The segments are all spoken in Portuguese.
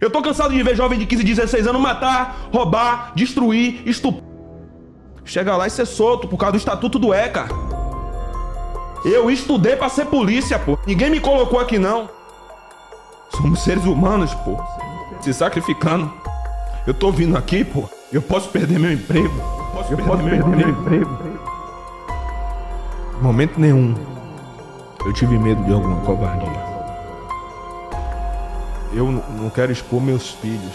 Eu tô cansado de ver jovem de 15, 16 anos matar, roubar, destruir, estuprar. Chega lá e ser é solto por causa do estatuto do ECA. Eu estudei pra ser polícia, pô. Ninguém me colocou aqui, não. Somos seres humanos, pô. Se sacrificando. Eu tô vindo aqui, pô. Eu posso perder meu emprego. posso, eu perder, posso meu perder, meu emprego. Momento nenhum. Eu tive medo de alguma covardia eu não quero expor meus filhos.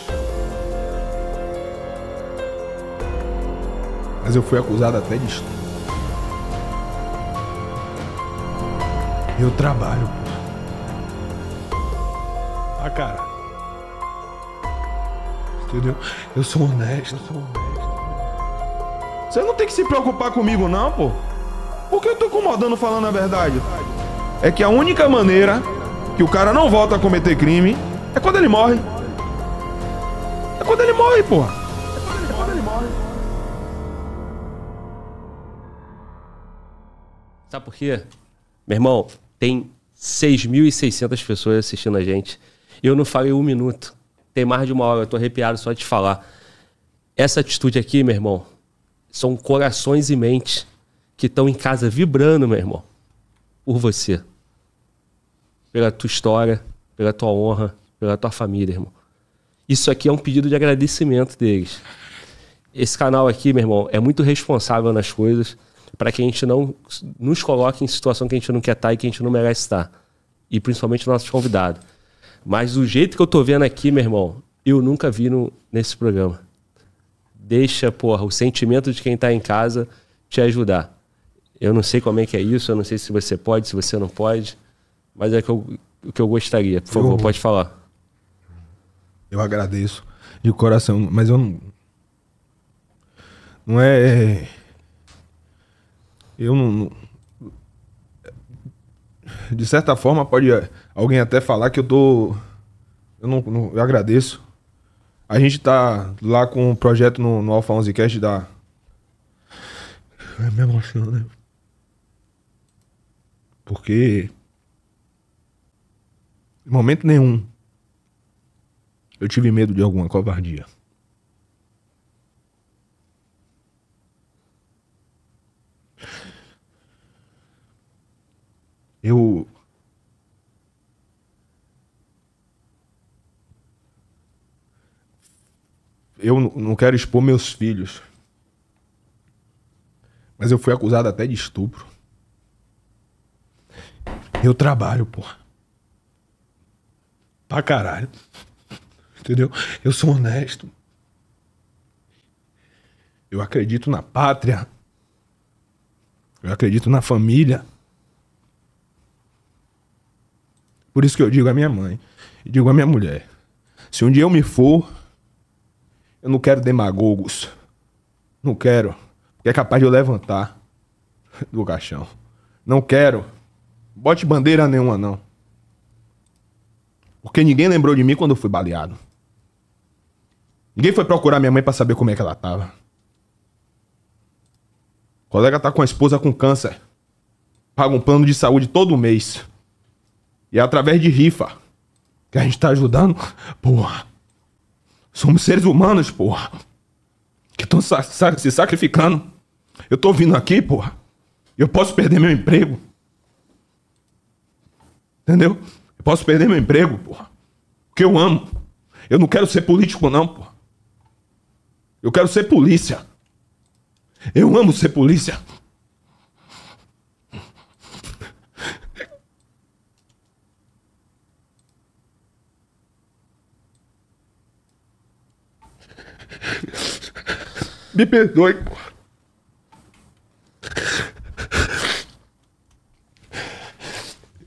Mas eu fui acusado até de estupro. Eu trabalho, pô. Ah, cara. Entendeu? Eu sou honesto, eu sou honesto. Você não tem que se preocupar comigo, não, pô. Por que eu tô incomodando falando a verdade? É que a única maneira que o cara não volta a cometer crime é quando ele morre. É quando ele morre, porra. É quando ele, morre. Sabe por quê? Meu irmão, tem 6.600 pessoas assistindo a gente. Eu não falei um minuto. Tem mais de uma hora, eu tô arrepiado só de falar. Essa atitude aqui, meu irmão, são corações e mentes que estão em casa vibrando, meu irmão, por você. Pela tua história, pela tua honra, pela tua família, irmão. Isso aqui é um pedido de agradecimento deles. Esse canal aqui, meu irmão, é muito responsável nas coisas para que a gente não nos coloque em situação que a gente não quer estar tá e que a gente não merece estar. Tá. E principalmente nossos convidados. Mas do jeito que eu tô vendo aqui, meu irmão, eu nunca vi no, nesse programa. Deixa, porra, o sentimento de quem tá em casa te ajudar. Eu não sei como é que é isso, eu não sei se você pode, se você não pode, mas é que eu, o que eu gostaria. Por favor, pode falar. Eu agradeço de coração, mas eu não. Não é. é eu não. De certa forma, pode alguém até falar que eu tô. Eu não, não eu agradeço. A gente tá lá com um projeto no, no Alpha 11 Cast da. É me emociona, né? Porque. Em momento nenhum eu tive medo de alguma covardia. Eu. Eu não quero expor meus filhos. Mas eu fui acusado até de estupro. Eu trabalho, porra. Pra caralho entendeu? Eu sou honesto. Eu acredito na pátria. Eu acredito na família. Por isso que eu digo à minha mãe, e digo à minha mulher: se um dia eu me for, eu não quero demagogos. Não quero. Porque é capaz de eu levantar do caixão. Não quero. Bote bandeira nenhuma, não. Porque ninguém lembrou de mim quando eu fui baleado. Ninguém foi procurar minha mãe para saber como é que ela tava. O colega tá com a esposa com câncer. Paga um plano de saúde todo mês. E é através de rifa que a gente tá ajudando. Porra. Somos seres humanos, porra. Que estão sa sa se sacrificando. Eu tô vindo aqui, porra. Eu posso perder meu emprego. Entendeu? Eu posso perder meu emprego, porra. Porque eu amo. Eu não quero ser político, não, porra. Eu quero ser polícia. Eu amo ser polícia. Me perdoe.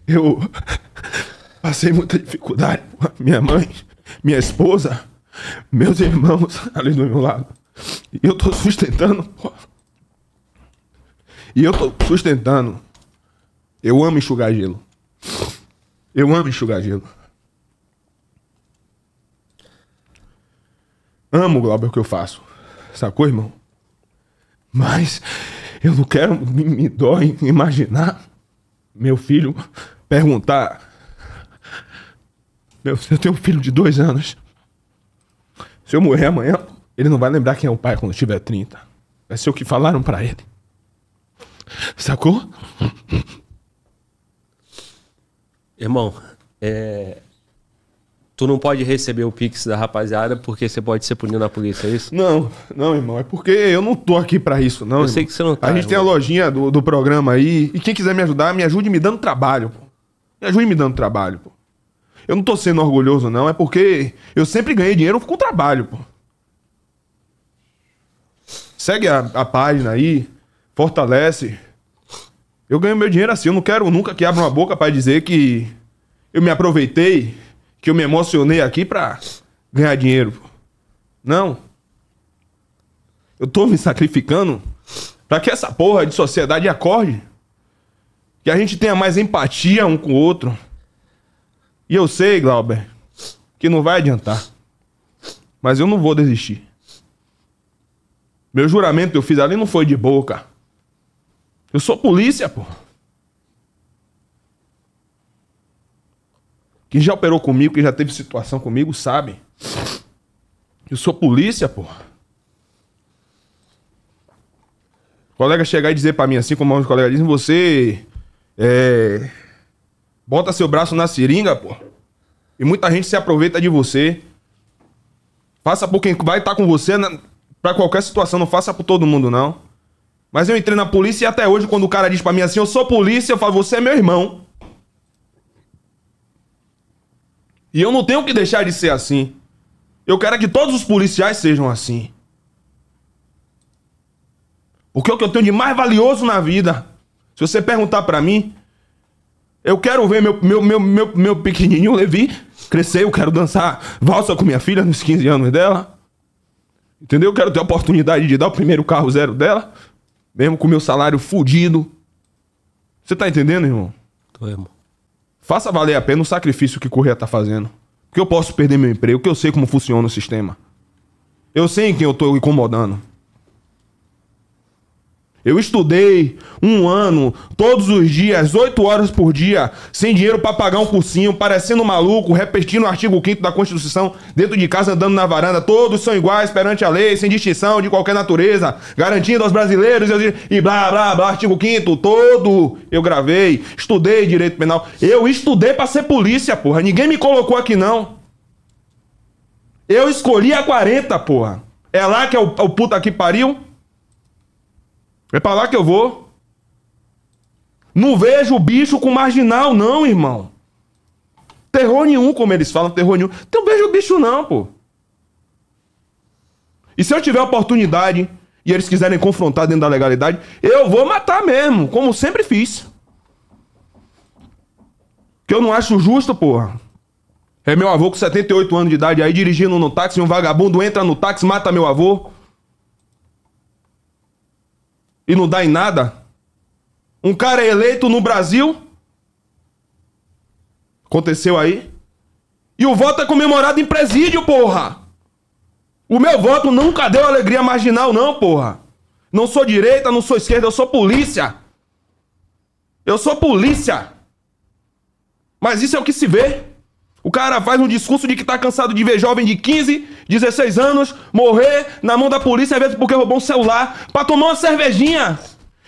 Eu passei muita dificuldade. Minha mãe, minha esposa meus irmãos ali do meu lado. E eu tô sustentando. Pô. E eu tô sustentando. Eu amo enxugar gelo. Eu amo enxugar gelo. Amo, Glauber, o que eu faço. Sacou, irmão? Mas eu não quero, me, me dói imaginar meu filho perguntar. Meu, eu tenho um filho de dois anos. Se eu morrer amanhã, ele não vai lembrar quem é o pai quando tiver 30. Vai ser o que falaram para ele. Sacou? Irmão, é... tu não pode receber o pix da rapaziada porque você pode ser punido na polícia, é isso? Não, não, irmão. É porque eu não tô aqui para isso, não. Eu irmão. sei que você não tá. A gente irmão. tem a lojinha do, do programa aí. E quem quiser me ajudar, me ajude me dando trabalho, pô. Me ajude me dando trabalho, pô. Eu não tô sendo orgulhoso, não. É porque eu sempre ganhei dinheiro com trabalho, pô. Segue a, a página aí, fortalece. Eu ganho meu dinheiro assim. Eu não quero nunca que abra uma boca para dizer que eu me aproveitei, que eu me emocionei aqui pra ganhar dinheiro. Pô. Não. Eu tô me sacrificando para que essa porra de sociedade acorde. Que a gente tenha mais empatia um com o outro. E eu sei, Glauber, que não vai adiantar. Mas eu não vou desistir. Meu juramento que eu fiz ali não foi de boca. Eu sou polícia, pô. Quem já operou comigo, quem já teve situação comigo, sabe. Eu sou polícia, pô. O colega chegar e dizer para mim assim, como os colegas dizem, você é, Bota seu braço na seringa, pô. E muita gente se aproveita de você. Faça por quem vai estar tá com você na... Né? para qualquer situação, não faça por todo mundo, não. Mas eu entrei na polícia e até hoje, quando o cara diz pra mim assim, eu sou polícia, eu falo, você é meu irmão. E eu não tenho que deixar de ser assim. Eu quero que todos os policiais sejam assim. Porque é o que eu tenho de mais valioso na vida. Se você perguntar para mim, eu quero ver meu, meu, meu, meu, meu pequenininho Levi crescer. Eu quero dançar valsa com minha filha nos 15 anos dela. Entendeu? Eu quero ter a oportunidade de dar o primeiro carro zero dela. Mesmo com meu salário fudido. Você tá entendendo, irmão? Tô, irmão. Faça valer a pena o sacrifício que Correia tá fazendo. Porque eu posso perder meu emprego, que eu sei como funciona o sistema. Eu sei em quem eu tô incomodando. Eu estudei um ano, todos os dias, oito horas por dia, sem dinheiro para pagar um cursinho, parecendo maluco, repetindo o artigo 5 da Constituição, dentro de casa, andando na varanda. Todos são iguais perante a lei, sem distinção de qualquer natureza, garantindo aos brasileiros e blá blá blá. Artigo 5 todo eu gravei, estudei direito penal. Eu estudei para ser polícia, porra. Ninguém me colocou aqui, não. Eu escolhi a 40, porra. É lá que é o, o puta que pariu? É para lá que eu vou. Não vejo o bicho com marginal, não, irmão. Terror nenhum, como eles falam, terror nenhum. Então vejo o bicho, não, pô. E se eu tiver oportunidade e eles quiserem confrontar dentro da legalidade, eu vou matar mesmo, como sempre fiz. Que eu não acho justo, porra. É meu avô com 78 anos de idade aí dirigindo no táxi, um vagabundo entra no táxi, mata meu avô e não dá em nada? Um cara eleito no Brasil. Aconteceu aí. E o voto é comemorado em presídio, porra! O meu voto nunca deu alegria marginal, não, porra! Não sou direita, não sou esquerda, eu sou polícia! Eu sou polícia! Mas isso é o que se vê. O cara faz um discurso de que tá cansado de ver jovem de 15, 16 anos morrer na mão da polícia às vezes porque roubou um celular para tomar uma cervejinha.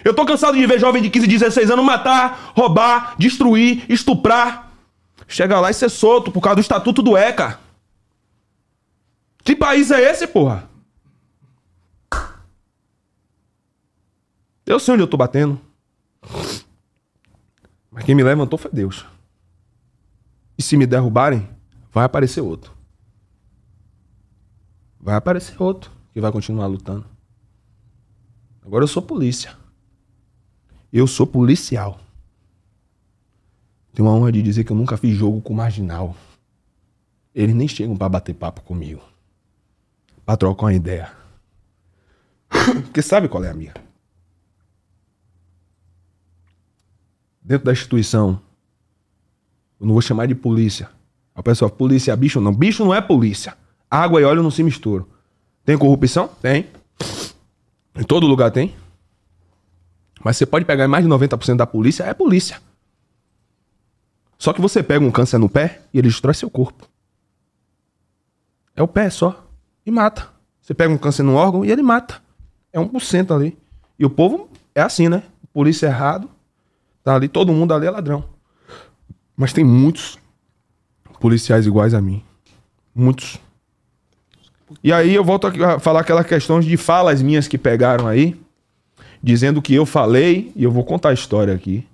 Eu tô cansado de ver jovem de 15, 16 anos matar, roubar, destruir, estuprar. Chega lá e ser solto por causa do estatuto do ECA. Que país é esse, porra? Eu sei onde eu tô batendo. Mas quem me levantou foi Deus. E se me derrubarem, vai aparecer outro. Vai aparecer outro que vai continuar lutando. Agora eu sou polícia. Eu sou policial. Tenho a honra de dizer que eu nunca fiz jogo com marginal. Eles nem chegam para bater papo comigo. Pra trocar uma ideia. Porque sabe qual é a minha? Dentro da instituição, eu não vou chamar de polícia. A pessoa, polícia é bicho? Não, bicho não é polícia. Água e óleo não se misturam. Tem corrupção? Tem. Em todo lugar tem. Mas você pode pegar mais de 90% da polícia, é polícia. Só que você pega um câncer no pé e ele destrói seu corpo. É o pé só. E mata. Você pega um câncer no órgão e ele mata. É 1% ali. E o povo é assim, né? Polícia é errado. Tá ali, todo mundo ali é ladrão. Mas tem muitos policiais iguais a mim. Muitos. E aí eu volto a falar aquela questão de falas minhas que pegaram aí, dizendo que eu falei, e eu vou contar a história aqui.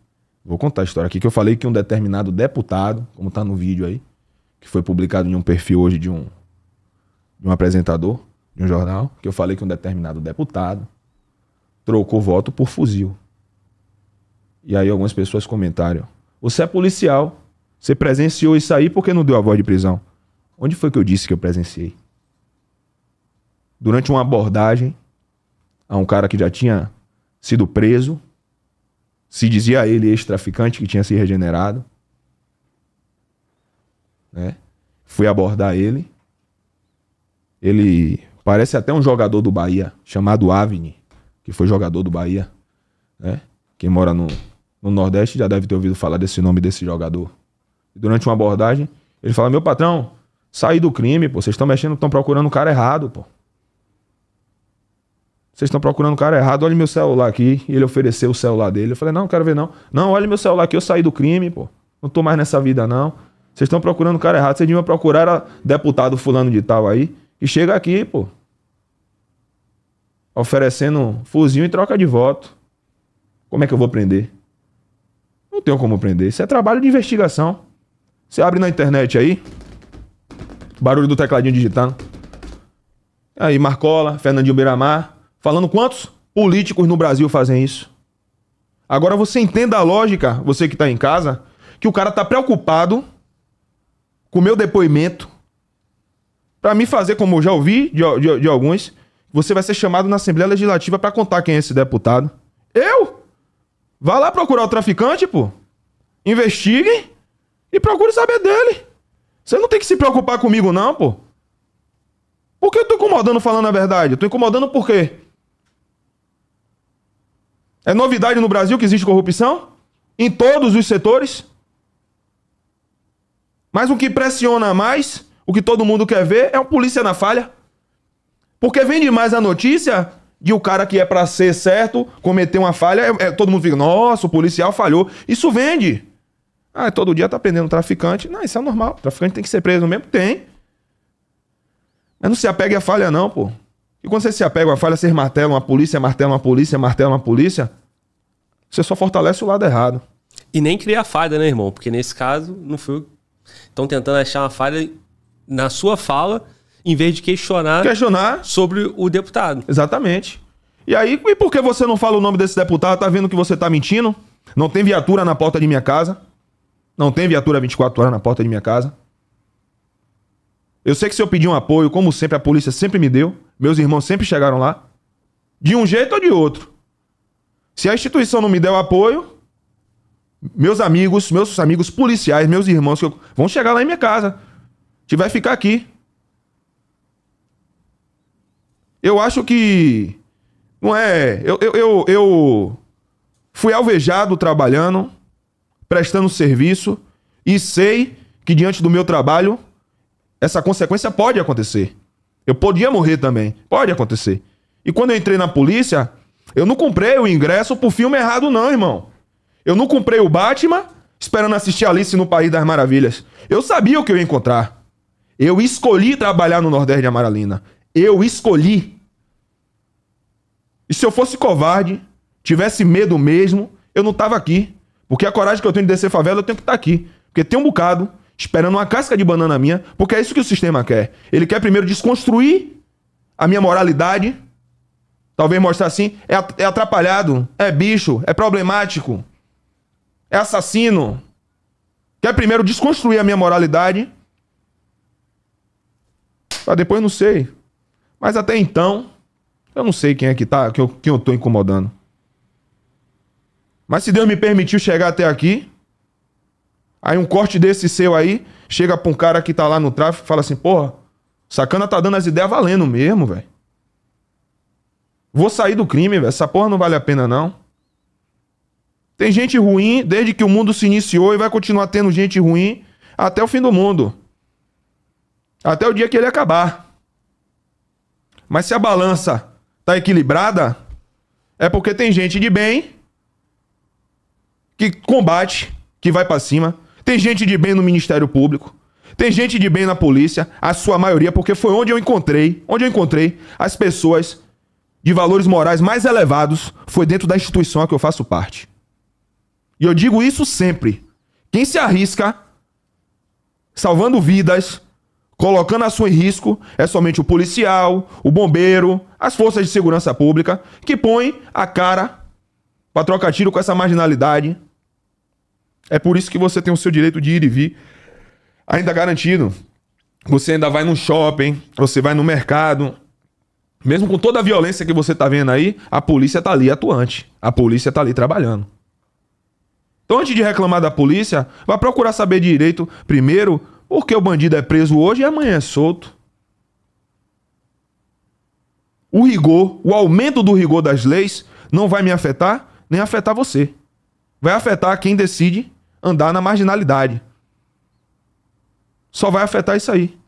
Vou contar a história aqui, que eu falei que um determinado deputado, como tá no vídeo aí, que foi publicado em um perfil hoje de um, de um apresentador de um jornal, que eu falei que um determinado deputado trocou voto por fuzil. E aí algumas pessoas comentaram você é policial. Você presenciou isso aí, por que não deu a voz de prisão? Onde foi que eu disse que eu presenciei? Durante uma abordagem a um cara que já tinha sido preso, se dizia ele ex-traficante que tinha se regenerado. Né? Fui abordar ele. Ele parece até um jogador do Bahia, chamado Avni, que foi jogador do Bahia, né? Quem mora no, no Nordeste já deve ter ouvido falar desse nome desse jogador. durante uma abordagem, ele fala: Meu patrão, saí do crime, pô. Vocês estão mexendo, estão procurando o cara errado, pô. Vocês estão procurando o cara errado, olha meu celular aqui. E ele ofereceu o celular dele. Eu falei: Não, não quero ver não. Não, olha meu celular aqui, eu saí do crime, pô. Não tô mais nessa vida não. Vocês estão procurando o cara errado. Vocês deviam procurar era deputado fulano de tal aí. E chega aqui, pô. Oferecendo fuzil em troca de voto. Como é que eu vou prender? Não tenho como prender. Isso é trabalho de investigação. Você abre na internet aí. Barulho do tecladinho digitando. Aí, Marcola, Fernandinho Beiramar. Falando quantos políticos no Brasil fazem isso? Agora você entenda a lógica, você que tá em casa, que o cara tá preocupado com o meu depoimento. para me fazer, como eu já ouvi de, de, de alguns, você vai ser chamado na Assembleia Legislativa para contar quem é esse deputado. Eu? Vá lá procurar o traficante, pô. Investiguem e procure saber dele. Você não tem que se preocupar comigo, não, pô. Por que eu tô incomodando falando a verdade? Eu tô incomodando por quê? É novidade no Brasil que existe corrupção? Em todos os setores? Mas o que pressiona mais, o que todo mundo quer ver, é um polícia na falha. Porque vem demais a notícia e o cara que é para ser certo cometer uma falha, é, é, todo mundo fica, nossa, o policial falhou. Isso vende. Ah, todo dia tá prendendo um traficante. Não, isso é normal. O traficante tem que ser preso mesmo? Tem. Mas não se apegue à falha, não, pô. E quando você se apega à falha, vocês martelam uma polícia, martelam uma polícia, martelam uma polícia. Você só fortalece o lado errado. E nem cria falha, né, irmão? Porque nesse caso, não foi. Estão tentando achar uma falha na sua fala em vez de questionar, questionar sobre o deputado. Exatamente. E aí, e por que você não fala o nome desse deputado? Tá vendo que você tá mentindo? Não tem viatura na porta de minha casa. Não tem viatura 24 horas na porta de minha casa. Eu sei que se eu pedir um apoio, como sempre, a polícia sempre me deu. Meus irmãos sempre chegaram lá. De um jeito ou de outro. Se a instituição não me der o apoio, meus amigos, meus amigos policiais, meus irmãos eu... vão chegar lá em minha casa. A gente vai ficar aqui. Eu acho que. Não é. Eu, eu, eu, eu fui alvejado trabalhando, prestando serviço, e sei que diante do meu trabalho, essa consequência pode acontecer. Eu podia morrer também. Pode acontecer. E quando eu entrei na polícia, eu não comprei o ingresso pro filme errado, não, irmão. Eu não comprei o Batman esperando assistir Alice no País das Maravilhas. Eu sabia o que eu ia encontrar. Eu escolhi trabalhar no Nordeste de Amaralina. Eu escolhi se eu fosse covarde, tivesse medo mesmo, eu não tava aqui. Porque a coragem que eu tenho de descer favela, eu tenho que estar tá aqui. Porque tem um bocado esperando uma casca de banana minha, porque é isso que o sistema quer. Ele quer primeiro desconstruir a minha moralidade, talvez mostrar assim, é, é atrapalhado, é bicho, é problemático, é assassino. Quer primeiro desconstruir a minha moralidade, pra depois não sei. Mas até então, eu não sei quem é que tá, quem eu, quem eu tô incomodando. Mas se Deus me permitiu chegar até aqui, aí um corte desse seu aí, chega pra um cara que tá lá no tráfico e fala assim, porra, sacana tá dando as ideias valendo mesmo, velho. Vou sair do crime, velho. Essa porra não vale a pena, não. Tem gente ruim desde que o mundo se iniciou e vai continuar tendo gente ruim até o fim do mundo. Até o dia que ele acabar. Mas se a balança tá equilibrada, é porque tem gente de bem que combate, que vai para cima. Tem gente de bem no Ministério Público. Tem gente de bem na polícia, a sua maioria, porque foi onde eu encontrei, onde eu encontrei as pessoas de valores morais mais elevados, foi dentro da instituição a que eu faço parte. E eu digo isso sempre. Quem se arrisca salvando vidas, colocando a sua em risco é somente o policial, o bombeiro, as forças de segurança pública que põem a cara para trocar tiro com essa marginalidade. É por isso que você tem o seu direito de ir e vir ainda garantido. Você ainda vai no shopping, você vai no mercado. Mesmo com toda a violência que você tá vendo aí, a polícia tá ali atuante. A polícia tá ali trabalhando. Então, antes de reclamar da polícia, vá procurar saber direito primeiro porque o bandido é preso hoje e amanhã é solto. O rigor, o aumento do rigor das leis não vai me afetar, nem afetar você. Vai afetar quem decide andar na marginalidade. Só vai afetar isso aí.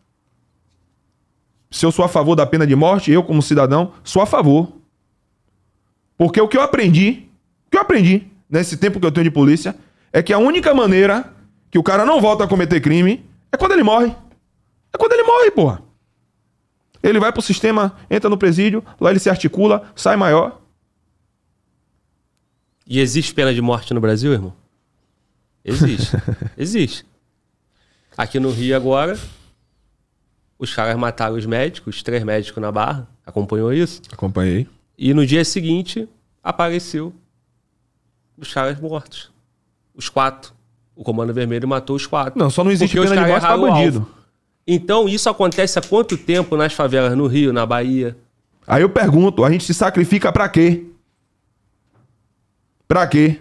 Se eu sou a favor da pena de morte, eu como cidadão sou a favor. Porque o que eu aprendi, o que eu aprendi nesse tempo que eu tenho de polícia, é que a única maneira que o cara não volta a cometer crime é quando ele morre. É quando ele morre, porra. Ele vai pro sistema, entra no presídio, lá ele se articula, sai maior. E existe pena de morte no Brasil, irmão? Existe. existe. Aqui no Rio agora, os caras mataram os médicos, três médicos na barra. Acompanhou isso? Acompanhei. E no dia seguinte, apareceu os caras mortos. Os quatro. O Comando Vermelho matou os quatro. Não, só não existe pena de morte para bandido. Então, isso acontece há quanto tempo nas favelas no Rio, na Bahia? Aí eu pergunto, a gente se sacrifica para quê? Para quê?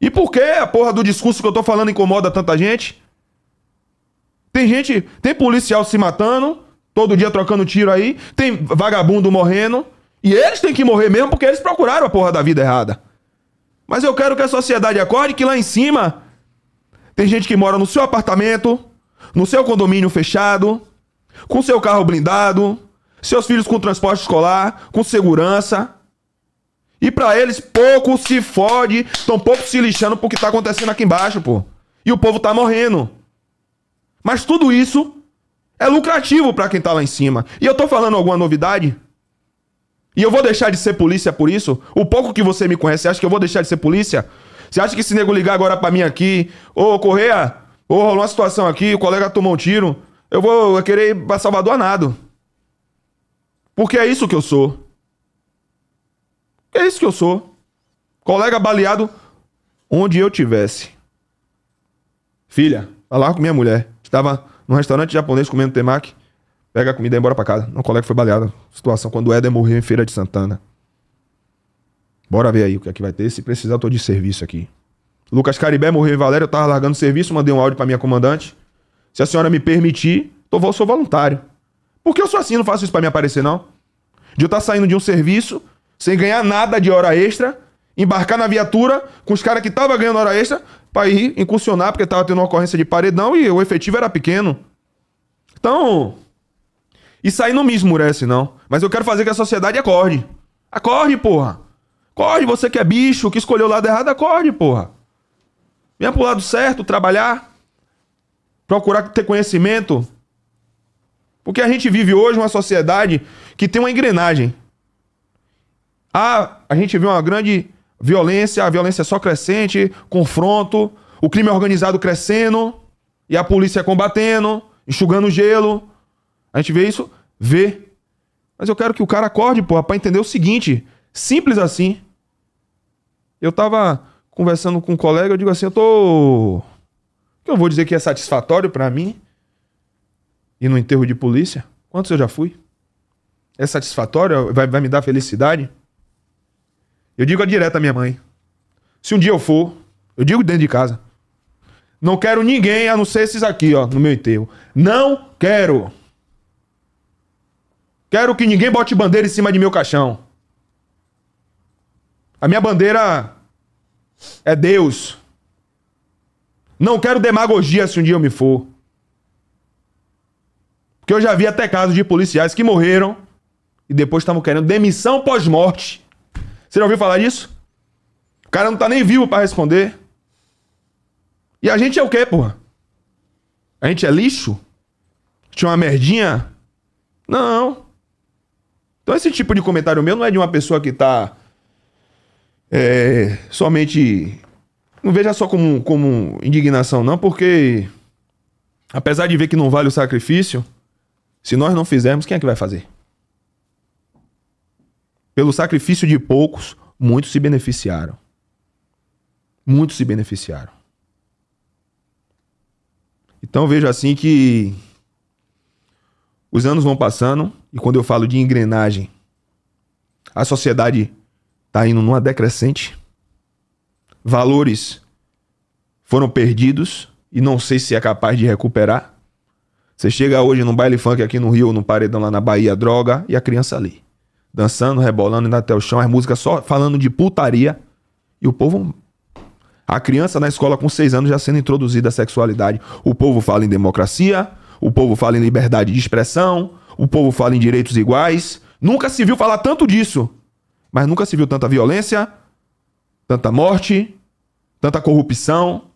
E por que a porra do discurso que eu tô falando incomoda tanta gente? Tem gente, tem policial se matando, todo dia trocando tiro aí, tem vagabundo morrendo, e eles têm que morrer mesmo porque eles procuraram a porra da vida errada. Mas eu quero que a sociedade acorde que lá em cima tem gente que mora no seu apartamento, no seu condomínio fechado, com seu carro blindado, seus filhos com transporte escolar, com segurança. E para eles pouco se fode, tão pouco se lixando pro que tá acontecendo aqui embaixo, pô. E o povo tá morrendo. Mas tudo isso é lucrativo para quem tá lá em cima. E eu tô falando alguma novidade? E eu vou deixar de ser polícia por isso? O pouco que você me conhece, acha que eu vou deixar de ser polícia? Você acha que esse nego ligar agora para mim aqui, ô Correia, ô, rolou uma situação aqui, o colega tomou um tiro, eu vou querer ir pra Salvador a nado. Porque é isso que eu sou. É isso que eu sou. Colega baleado onde eu tivesse. Filha, falar com minha mulher. Estava num restaurante japonês comendo temaki. Pega a comida e embora pra casa. Um colega foi baleado. Situação quando o Éder morreu em Feira de Santana. Bora ver aí o que é que vai ter. Se precisar, eu tô de serviço aqui. Lucas Caribé morreu em Valéria, eu tava largando o serviço, mandei um áudio pra minha comandante. Se a senhora me permitir, eu sou voluntário. Porque eu sou assim, não faço isso para me aparecer, não. De eu estar tá saindo de um serviço, sem ganhar nada de hora extra, embarcar na viatura com os caras que tava ganhando hora extra, pra ir incursionar, porque tava tendo uma ocorrência de paredão e o efetivo era pequeno. Então. Isso aí não me esmurece, não. Mas eu quero fazer que a sociedade acorde. Acorde, porra! Acorde, você que é bicho, que escolheu o lado errado, acorde, porra. Venha pro lado certo, trabalhar. Procurar ter conhecimento. Porque a gente vive hoje uma sociedade que tem uma engrenagem. Ah, a gente vê uma grande violência, a violência é só crescente, confronto, o crime organizado crescendo e a polícia combatendo, enxugando gelo. A gente vê isso? Vê. Mas eu quero que o cara acorde, porra, pra entender o seguinte: simples assim. Eu tava conversando com um colega, eu digo assim, eu tô. Eu vou dizer que é satisfatório para mim ir no enterro de polícia. Quantos eu já fui? É satisfatório? Vai, vai me dar felicidade? Eu digo direto à minha mãe. Se um dia eu for, eu digo dentro de casa. Não quero ninguém a não ser esses aqui, ó, no meu enterro. Não quero. Quero que ninguém bote bandeira em cima de meu caixão. A minha bandeira é Deus. Não quero demagogia se um dia eu me for. Porque eu já vi até casos de policiais que morreram e depois estavam querendo demissão pós-morte. Você já ouviu falar disso? O cara não tá nem vivo para responder. E a gente é o quê, porra? A gente é lixo? Tinha uma merdinha? Não. Então esse tipo de comentário meu não é de uma pessoa que tá é, somente. Não veja só como, como indignação, não, porque apesar de ver que não vale o sacrifício, se nós não fizermos, quem é que vai fazer? Pelo sacrifício de poucos, muitos se beneficiaram. Muitos se beneficiaram. Então vejo assim que os anos vão passando, e quando eu falo de engrenagem, a sociedade está indo numa decrescente. Valores foram perdidos e não sei se é capaz de recuperar. Você chega hoje num baile funk aqui no Rio, num paredão lá na Bahia, droga, e a criança ali. Dançando, rebolando, indo até o chão, as músicas só falando de putaria. E o povo. A criança na escola com seis anos já sendo introduzida à sexualidade. O povo fala em democracia, o povo fala em liberdade de expressão, o povo fala em direitos iguais. Nunca se viu falar tanto disso. Mas nunca se viu tanta violência, tanta morte, tanta corrupção,